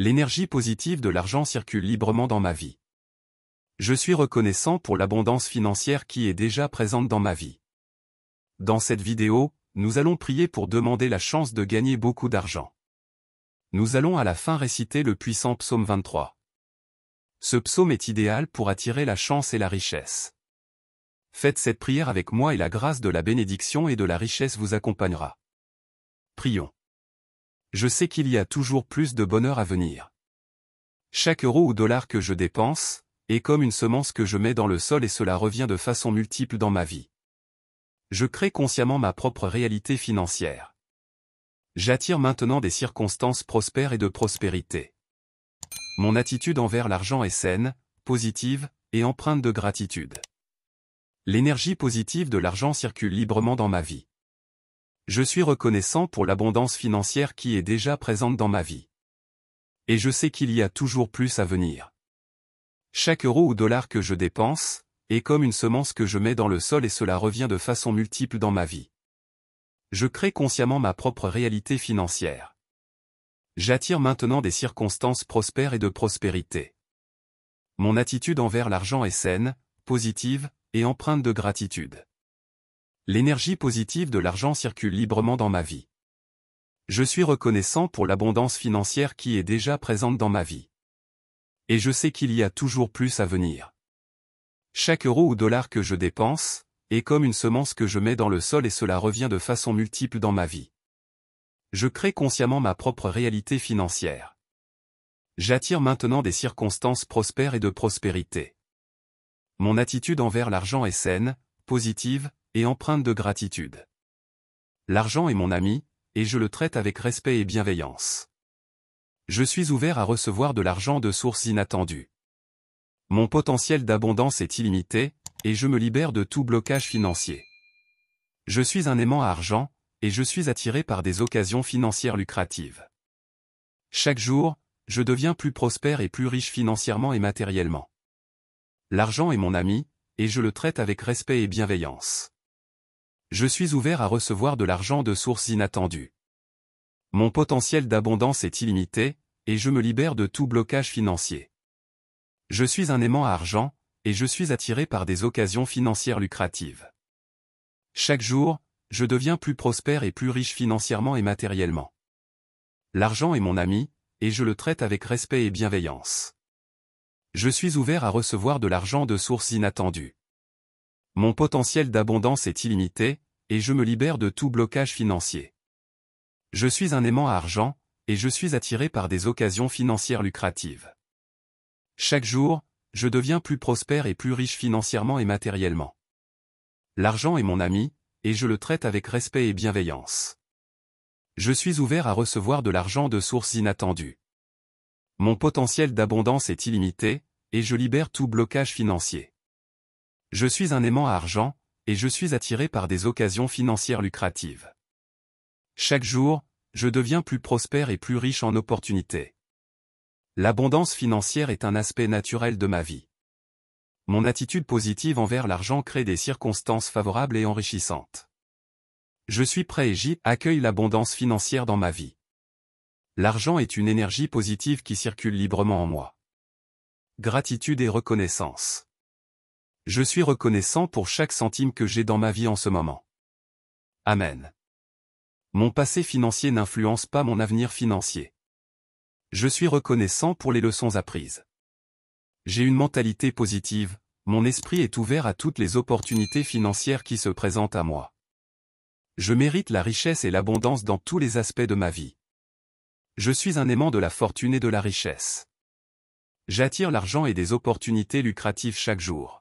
L'énergie positive de l'argent circule librement dans ma vie. Je suis reconnaissant pour l'abondance financière qui est déjà présente dans ma vie. Dans cette vidéo, nous allons prier pour demander la chance de gagner beaucoup d'argent. Nous allons à la fin réciter le puissant psaume 23. Ce psaume est idéal pour attirer la chance et la richesse. Faites cette prière avec moi et la grâce de la bénédiction et de la richesse vous accompagnera. Prions je sais qu'il y a toujours plus de bonheur à venir. Chaque euro ou dollar que je dépense, est comme une semence que je mets dans le sol et cela revient de façon multiple dans ma vie. Je crée consciemment ma propre réalité financière. J'attire maintenant des circonstances prospères et de prospérité. Mon attitude envers l'argent est saine, positive, et empreinte de gratitude. L'énergie positive de l'argent circule librement dans ma vie. Je suis reconnaissant pour l'abondance financière qui est déjà présente dans ma vie. Et je sais qu'il y a toujours plus à venir. Chaque euro ou dollar que je dépense, est comme une semence que je mets dans le sol et cela revient de façon multiple dans ma vie. Je crée consciemment ma propre réalité financière. J'attire maintenant des circonstances prospères et de prospérité. Mon attitude envers l'argent est saine, positive, et empreinte de gratitude. L'énergie positive de l'argent circule librement dans ma vie. Je suis reconnaissant pour l'abondance financière qui est déjà présente dans ma vie. Et je sais qu'il y a toujours plus à venir. Chaque euro ou dollar que je dépense, est comme une semence que je mets dans le sol et cela revient de façon multiple dans ma vie. Je crée consciemment ma propre réalité financière. J'attire maintenant des circonstances prospères et de prospérité. Mon attitude envers l'argent est saine, positive, et empreinte de gratitude. L'argent est mon ami, et je le traite avec respect et bienveillance. Je suis ouvert à recevoir de l'argent de sources inattendues. Mon potentiel d'abondance est illimité, et je me libère de tout blocage financier. Je suis un aimant à argent, et je suis attiré par des occasions financières lucratives. Chaque jour, je deviens plus prospère et plus riche financièrement et matériellement. L'argent est mon ami, et je le traite avec respect et bienveillance. Je suis ouvert à recevoir de l'argent de sources inattendues. Mon potentiel d'abondance est illimité, et je me libère de tout blocage financier. Je suis un aimant à argent, et je suis attiré par des occasions financières lucratives. Chaque jour, je deviens plus prospère et plus riche financièrement et matériellement. L'argent est mon ami, et je le traite avec respect et bienveillance. Je suis ouvert à recevoir de l'argent de sources inattendues. Mon potentiel d'abondance est illimité, et je me libère de tout blocage financier. Je suis un aimant à argent, et je suis attiré par des occasions financières lucratives. Chaque jour, je deviens plus prospère et plus riche financièrement et matériellement. L'argent est mon ami, et je le traite avec respect et bienveillance. Je suis ouvert à recevoir de l'argent de sources inattendues. Mon potentiel d'abondance est illimité, et je libère tout blocage financier. Je suis un aimant à argent, et je suis attiré par des occasions financières lucratives. Chaque jour, je deviens plus prospère et plus riche en opportunités. L'abondance financière est un aspect naturel de ma vie. Mon attitude positive envers l'argent crée des circonstances favorables et enrichissantes. Je suis prêt et j'y accueille l'abondance financière dans ma vie. L'argent est une énergie positive qui circule librement en moi. Gratitude et reconnaissance. Je suis reconnaissant pour chaque centime que j'ai dans ma vie en ce moment. Amen. Mon passé financier n'influence pas mon avenir financier. Je suis reconnaissant pour les leçons apprises. J'ai une mentalité positive, mon esprit est ouvert à toutes les opportunités financières qui se présentent à moi. Je mérite la richesse et l'abondance dans tous les aspects de ma vie. Je suis un aimant de la fortune et de la richesse. J'attire l'argent et des opportunités lucratives chaque jour.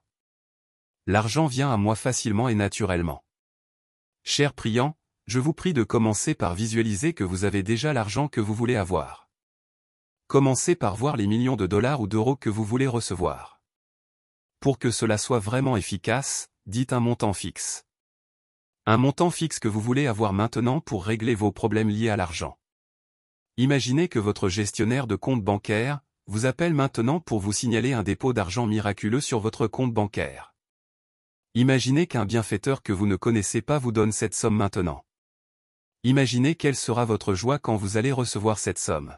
L'argent vient à moi facilement et naturellement. Cher priant, je vous prie de commencer par visualiser que vous avez déjà l'argent que vous voulez avoir. Commencez par voir les millions de dollars ou d'euros que vous voulez recevoir. Pour que cela soit vraiment efficace, dites un montant fixe. Un montant fixe que vous voulez avoir maintenant pour régler vos problèmes liés à l'argent. Imaginez que votre gestionnaire de compte bancaire vous appelle maintenant pour vous signaler un dépôt d'argent miraculeux sur votre compte bancaire. Imaginez qu'un bienfaiteur que vous ne connaissez pas vous donne cette somme maintenant. Imaginez quelle sera votre joie quand vous allez recevoir cette somme.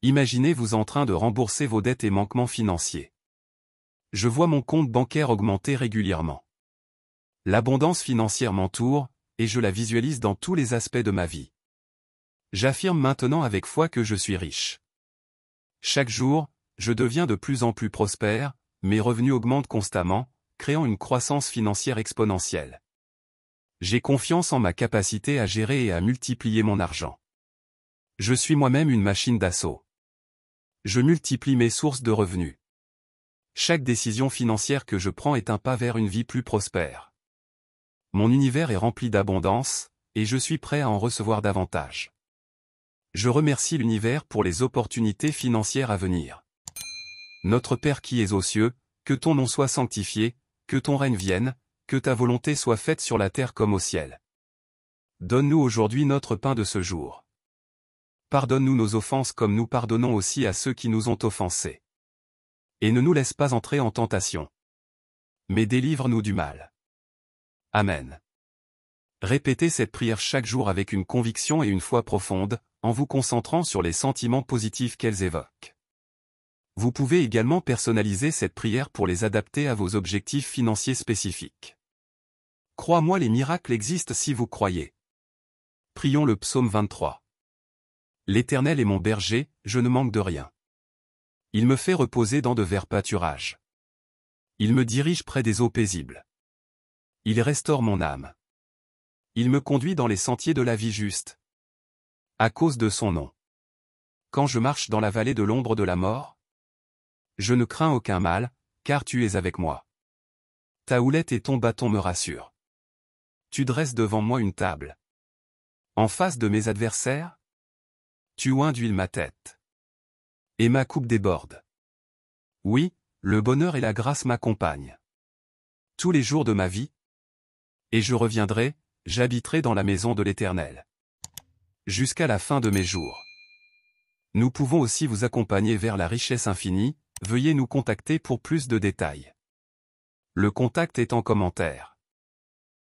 Imaginez-vous en train de rembourser vos dettes et manquements financiers. Je vois mon compte bancaire augmenter régulièrement. L'abondance financière m'entoure, et je la visualise dans tous les aspects de ma vie. J'affirme maintenant avec foi que je suis riche. Chaque jour, je deviens de plus en plus prospère, mes revenus augmentent constamment, créant une croissance financière exponentielle. J'ai confiance en ma capacité à gérer et à multiplier mon argent. Je suis moi-même une machine d'assaut. Je multiplie mes sources de revenus. Chaque décision financière que je prends est un pas vers une vie plus prospère. Mon univers est rempli d'abondance, et je suis prêt à en recevoir davantage. Je remercie l'univers pour les opportunités financières à venir. Notre Père qui es aux cieux, que ton nom soit sanctifié, que ton règne vienne, que ta volonté soit faite sur la terre comme au ciel. Donne-nous aujourd'hui notre pain de ce jour. Pardonne-nous nos offenses comme nous pardonnons aussi à ceux qui nous ont offensés. Et ne nous laisse pas entrer en tentation. Mais délivre-nous du mal. Amen. Répétez cette prière chaque jour avec une conviction et une foi profonde, en vous concentrant sur les sentiments positifs qu'elles évoquent. Vous pouvez également personnaliser cette prière pour les adapter à vos objectifs financiers spécifiques. Crois-moi, les miracles existent si vous croyez. Prions le psaume 23. L'Éternel est mon berger, je ne manque de rien. Il me fait reposer dans de verts pâturages. Il me dirige près des eaux paisibles. Il restaure mon âme. Il me conduit dans les sentiers de la vie juste. À cause de son nom. Quand je marche dans la vallée de l'ombre de la mort, je ne crains aucun mal, car tu es avec moi. Ta houlette et ton bâton me rassurent. Tu dresses devant moi une table. En face de mes adversaires Tu induis ma tête. Et ma coupe déborde. Oui, le bonheur et la grâce m'accompagnent. Tous les jours de ma vie. Et je reviendrai, j'habiterai dans la maison de l'Éternel. Jusqu'à la fin de mes jours. Nous pouvons aussi vous accompagner vers la richesse infinie, Veuillez nous contacter pour plus de détails. Le contact est en commentaire.